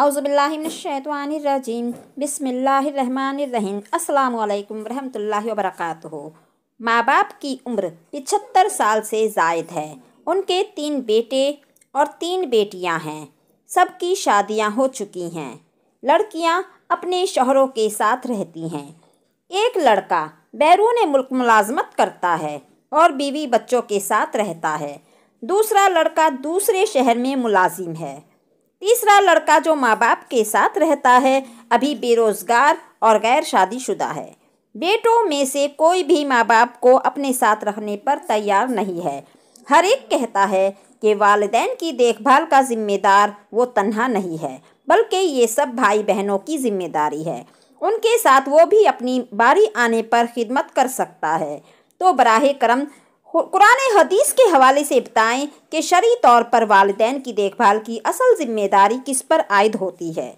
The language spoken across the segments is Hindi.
आउज़बिल्लाशैतवानरजीम बिसमीम अल्लाम वरहमल वर्क माँ बाप की उम्र पिछहत्तर साल से जायद है उनके तीन बेटे और तीन बेटियाँ हैं सबकी शादियाँ हो चुकी हैं लड़कियाँ अपने शहरों के साथ रहती हैं एक लड़का बैरून मुल्क मुलाजमत करता है और बीवी बच्चों के साथ रहता है दूसरा लड़का दूसरे शहर में मुलाजिम है तीसरा लड़का जो माँ बाप के साथ रहता है अभी बेरोजगार और गैर शादीशुदा है बेटों में से कोई भी माँ बाप को अपने साथ रहने पर तैयार नहीं है हर एक कहता है कि वालदेन की देखभाल का जिम्मेदार वो तन्हा नहीं है बल्कि ये सब भाई बहनों की जिम्मेदारी है उनके साथ वो भी अपनी बारी आने पर खिदमत कर सकता है तो बराह करम कुरान हदीस के हवाले से बताएं कि शरी तौर पर वालदेन की देखभाल की असल जिम्मेदारी किस पर आयद होती है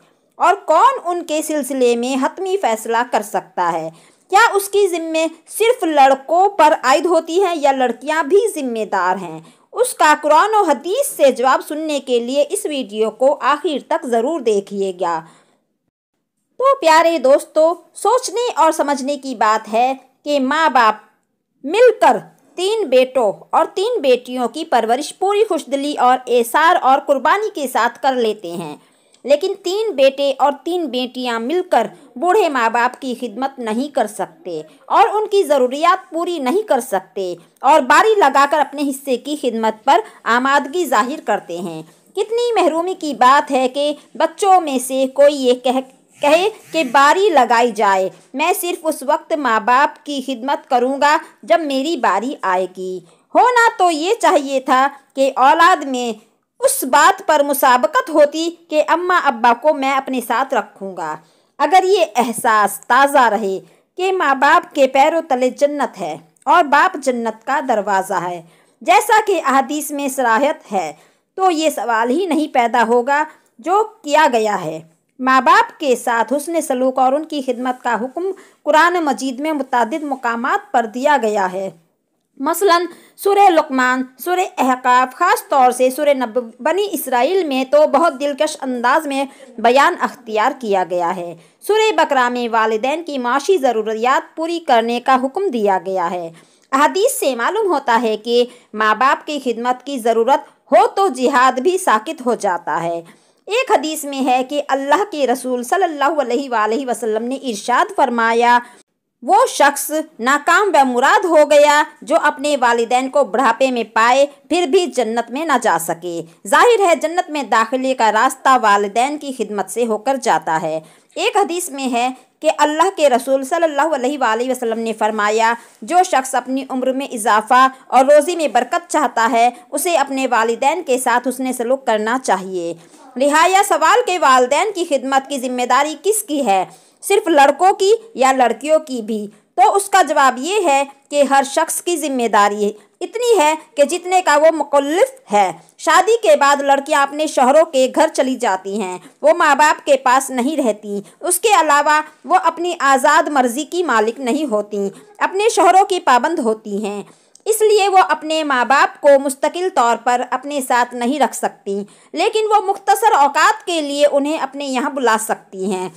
और कौन उनके सिलसिले में हतमी फैसला कर सकता है क्या उसकी ज़िम्मे सिर्फ लड़कों पर आयद होती है या लड़कियां भी जिम्मेदार हैं उसका कुरान और हदीस से जवाब सुनने के लिए इस वीडियो को आखिर तक ज़रूर देखिएगा तो प्यारे दोस्तों सोचने और समझने की बात है कि माँ बाप मिलकर तीन बेटों और तीन बेटियों की परवरिश पूरी खुशदली और एसार और कुर्बानी के साथ कर लेते हैं लेकिन तीन बेटे और तीन बेटियां मिलकर बूढ़े माँ बाप की खिदमत नहीं कर सकते और उनकी ज़रूरियात पूरी नहीं कर सकते और बारी लगाकर अपने हिस्से की खिदमत पर आमादगी जाहिर करते हैं कितनी महरूमी की बात है कि बच्चों में से कोई ये कह कहे कि बारी लगाई जाए मैं सिर्फ उस वक्त माँ बाप की खिदमत करूँगा जब मेरी बारी आएगी होना तो ये चाहिए था कि औलाद में उस बात पर मुसाबकत होती कि अम्मा अब्बा को मैं अपने साथ रखूँगा अगर ये एहसास ताज़ा रहे कि माँ बाप के पैरों तले जन्नत है और बाप जन्नत का दरवाज़ा है जैसा कि अहदीस में सराहत है तो ये सवाल ही नहीं पैदा होगा जो किया गया है माँ बाप के साथ हुसन सलूक और उनकी खिदमत का हुक्म कुरान मजीद में मुतद मकाम पर दिया गया है मसलन सुर लकमान सुर अहकाफ ख़ास तौर से सुर नब बनी इसराइल में तो बहुत दिलकश अंदाज में बयान अख्तियार किया गया है सुर बकरा में वालदेन की माशी ज़रूरियात पूरी करने का हुक्म दिया गया है अहदीस से मालूम होता है कि माँ बाप की खिदमत की ज़रूरत हो तो जिहाद भी साकित हो जाता है एक हदीस में है कि अल्लाह के रसूल सल्लल्लाहु अलैहि वसल्लम ने इरशाद फरमाया वो शख्स नाकाम व मुराद हो गया जो अपने वालदेन को बुढ़ापे में पाए फिर भी जन्नत में ना जा सके जाहिर है जन्नत में दाखिले का रास्ता वालदेन की खिदमत से होकर जाता है एक हदीस में है कि अल्लाह के रसूल सल्लल्लाहु अलैहि वसल्लम ने फरमाया जो शख्स अपनी उम्र में इजाफ़ा और रोज़ी में बरकत चाहता है उसे अपने वालदेन के साथ उसने सलूक करना चाहिए रिहाया सवाल के वालदेन की खिदमत की जिम्मेदारी किसकी है सिर्फ लड़कों की या लड़कियों की भी तो उसका जवाब ये है कि हर शख्स की जिम्मेदारी इतनी है कि जितने का वो मुकलफ है शादी के बाद लड़कियां अपने शहरों के घर चली जाती हैं वो माँ बाप के पास नहीं रहती उसके अलावा वो अपनी आज़ाद मर्ज़ी की मालिक नहीं होती अपने शहरों की पाबंद होती हैं इसलिए वो अपने माँ बाप को मुस्तकिल तौर पर अपने साथ नहीं रख सकती लेकिन वो मुख्तसर औकात के लिए उन्हें अपने यहाँ बुला सकती हैं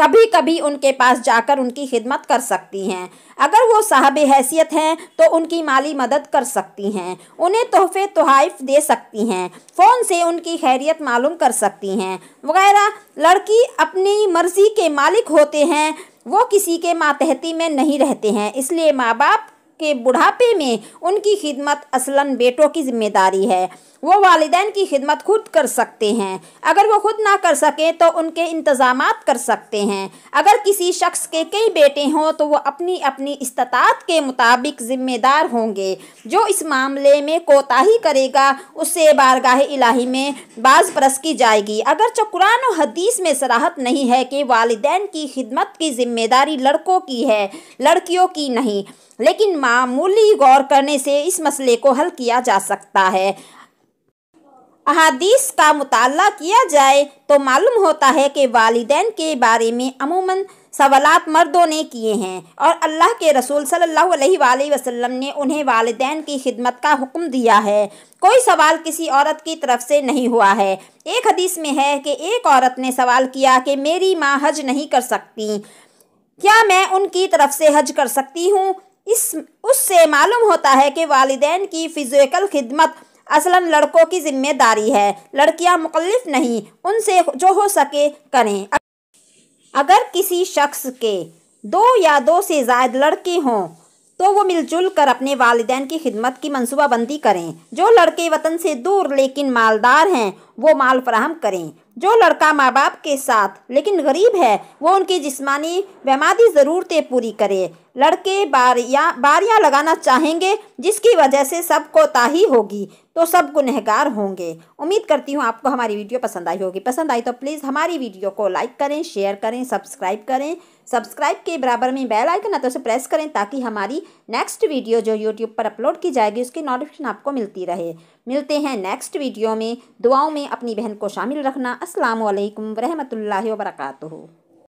कभी कभी उनके पास जाकर उनकी खिदमत कर सकती हैं अगर वो साहब हैसियत हैं तो उनकी माली मदद कर सकती हैं उन्हें तोहफे तोहफ़ दे सकती हैं फ़ोन से उनकी खैरियत मालूम कर सकती हैं वगैरह लड़की अपनी मर्ज़ी के मालिक होते हैं वो किसी के मातहती में नहीं रहते हैं इसलिए माँ बाप के बुढ़ापे में उनकी खिदमत असलन बेटों की जिम्मेदारी है वो वालदेन की खिदमत खुद कर सकते हैं अगर वो खुद ना कर सकें तो उनके इंतज़ाम कर सकते हैं अगर किसी शख्स के कई बेटे हों तो वो अपनी अपनी इस्तात के मुताबिक ज़िम्मेदार होंगे जो इस मामले में कोताही करेगा उससे बारगाह इलाही में बाज परस की जाएगी अगरचे कुरान और हदीस में सराहत नहीं है कि वालदेन की खिदमत की ज़िम्मेदारी लड़कों की है लड़कियों की नहीं लेकिन मामूली गौर करने से इस मसले को हल किया जा सकता है अहादीस का मुताल किया जाए तो मालूम होता है कि वालदेन के बारे में अमूमन सवालात मर्दों ने किए हैं और अल्लाह के रसूल सल्लल्लाहु अलैहि वसल्लम ने उन्हें वालदेन की खिदमत का हुक्म दिया है कोई सवाल किसी औरत की तरफ से नहीं हुआ है एक हदीस में है कि एक औरत ने सवाल किया कि मेरी माँ हज नहीं कर सकती क्या मैं उनकी तरफ से हज कर सकती हूँ इस उससे मालूम होता है कि वालदेन की फिजिकल खिदमत असलन लड़कों की जिम्मेदारी है लड़कियां मुकलफ नहीं उनसे जो हो सके करें अगर किसी शख्स के दो या दो से जायद लड़के हों तो वो मिलजुल कर अपने वालदेन की खिदमत की मनसूबाबंदी करें जो लड़के वतन से दूर लेकिन मालदार हैं वो माल फ्राहम करें जो लड़का माँ बाप के साथ लेकिन गरीब है वो उनकी जिस्मानी व ज़रूरतें पूरी करें लड़के बारियाँ बारियाँ लगाना चाहेंगे जिसकी वजह से सब कोताही होगी तो सब गुनहगार होंगे उम्मीद करती हूँ आपको हमारी वीडियो पसंद आई होगी पसंद आई तो प्लीज़ हमारी वीडियो को लाइक करें शेयर करें सब्सक्राइब करें सब्सक्राइब के बराबर में बेल आइकन आता तो उसे प्रेस करें ताकि हमारी नेक्स्ट वीडियो जो यूट्यूब पर अपलोड की जाएगी उसकी नोटिफिकेशन आपको मिलती रहे मिलते हैं नेक्स्ट वीडियो में दुआओं में अपनी बहन को शामिल रखना असलकम वरहमल वर्का